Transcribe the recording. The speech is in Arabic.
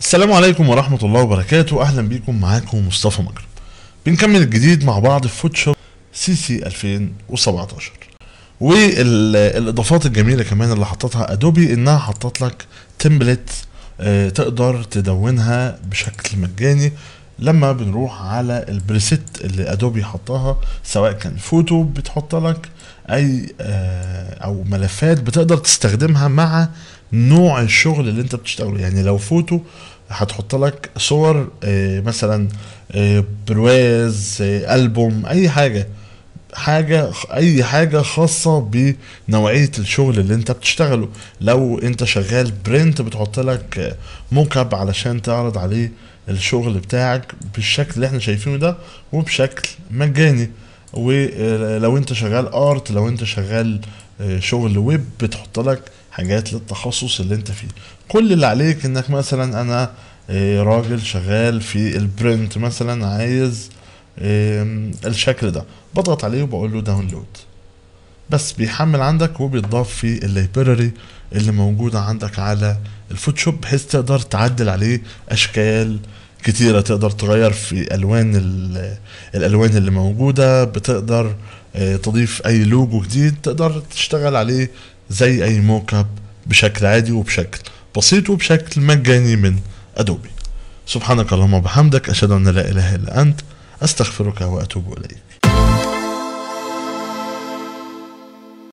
السلام عليكم ورحمة الله وبركاته أهلا بيكم معاكم مصطفى مكرم بنكمل الجديد مع بعض في فوتوشوب سي سي 2017 والإضافات الجميلة كمان اللي حطتها أدوبي إنها حطت لك تمبلت آه، تقدر تدونها بشكل مجاني لما بنروح على البريست اللي ادوبي حطاها سواء كان فوتو بتحط لك اي آه، او ملفات بتقدر تستخدمها مع نوع الشغل اللي انت بتشتغله يعني لو فوتو هتحط لك صور آه، مثلا آه، برواز البوم اي حاجه حاجة أي حاجة خاصة بنوعية الشغل اللي أنت بتشتغله لو أنت شغال برنت بتحط لك موك علشان تعرض عليه الشغل بتاعك بالشكل اللي احنا شايفينه ده وبشكل مجاني ولو انت شغال ارت لو انت شغال آه، شغل ويب بتحط لك حاجات للتخصص اللي انت فيه كل اللي عليك انك مثلا انا آه، راجل شغال في البرنت مثلا عايز الشكل ده بضغط عليه وبقول له داونلود بس بيحمل عندك وبيتضاف في اللايبراري اللي موجودة عندك على الفوتوشوب بحيث تقدر تعدل عليه أشكال كتيرة تقدر تغير في ألوان الألوان اللي موجودة بتقدر آه، تضيف أي لوجو جديد تقدر تشتغل عليه زي أي موكب بشكل عادي وبشكل بسيط وبشكل مجاني من أدوبي سبحانك اللهم وبحمدك أشهد أن لا إله إلا أنت أستغفرك وأتوب إليك